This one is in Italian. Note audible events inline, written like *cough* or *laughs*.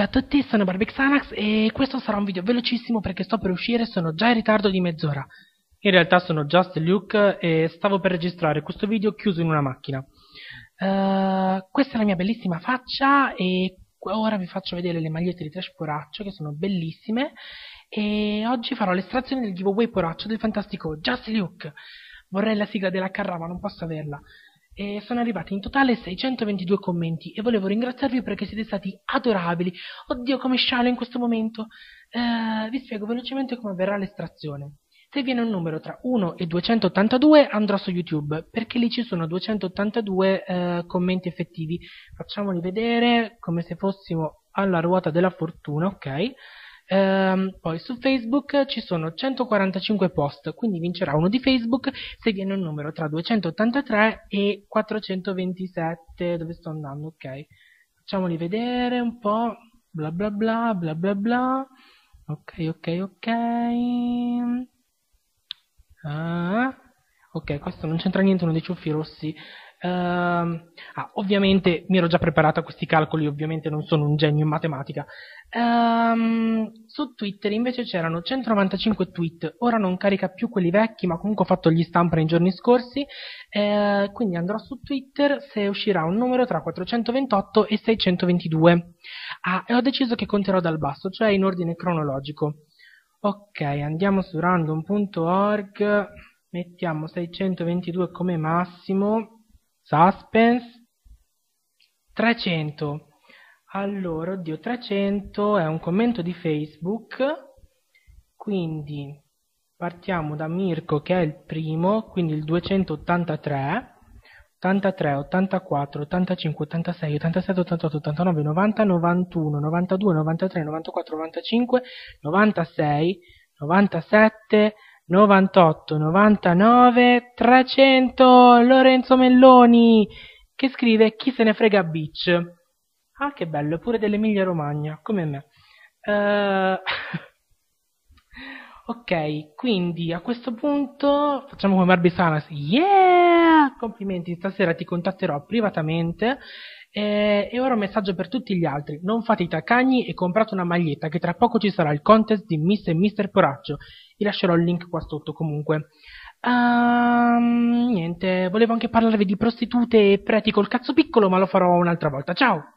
Ciao a tutti, sono Barbix Anax e questo sarà un video velocissimo perché sto per uscire e sono già in ritardo di mezz'ora. In realtà sono Just Luke e stavo per registrare questo video chiuso in una macchina. Uh, questa è la mia bellissima faccia e ora vi faccio vedere le magliette di Trash Poraccio che sono bellissime e oggi farò l'estrazione del giveaway Poraccio del fantastico Just Luke. Vorrei la sigla della Carrà ma non posso averla. E sono arrivati in totale 622 commenti e volevo ringraziarvi perché siete stati adorabili. Oddio, come scialo in questo momento! Eh, vi spiego velocemente come avverrà l'estrazione. Se viene un numero tra 1 e 282 andrò su YouTube, perché lì ci sono 282 eh, commenti effettivi. Facciamoli vedere come se fossimo alla ruota della fortuna, ok? Ehm, poi su Facebook ci sono 145 post, quindi vincerà uno di Facebook se viene un numero tra 283 e 427. Dove sto andando? Ok, facciamoli vedere un po'. Bla bla bla bla bla bla. Ok, ok, ok. Ah, ok, questo non c'entra niente, uno dei ciuffi rossi. Uh, ah, ovviamente mi ero già preparato a questi calcoli, ovviamente non sono un genio in matematica. Um, su Twitter invece c'erano 195 tweet, ora non carica più quelli vecchi, ma comunque ho fatto gli stampa nei giorni scorsi, eh, quindi andrò su Twitter se uscirà un numero tra 428 e 622. Ah, e ho deciso che conterò dal basso, cioè in ordine cronologico. Ok, andiamo su random.org, mettiamo 622 come massimo, suspense, 300. Allora, oddio, 300 è un commento di Facebook, quindi partiamo da Mirko che è il primo, quindi il 283, 83, 84, 85, 86, 87, 88, 89, 90, 91, 92, 93, 94, 95, 96, 97, 98, 99, 300, Lorenzo Melloni che scrive chi se ne frega bitch. Ah, che bello, pure dell'Emilia Romagna, come me. Uh, *laughs* ok, quindi a questo punto facciamo come Barbisanas. Yeah! Complimenti, stasera ti contatterò privatamente. Eh, e ora un messaggio per tutti gli altri. Non fate i tacagni e comprate una maglietta che tra poco ci sarà il contest di Miss e Mister Poraccio. Vi lascerò il link qua sotto comunque. Um, niente, volevo anche parlarvi di prostitute e preti col cazzo piccolo, ma lo farò un'altra volta. Ciao!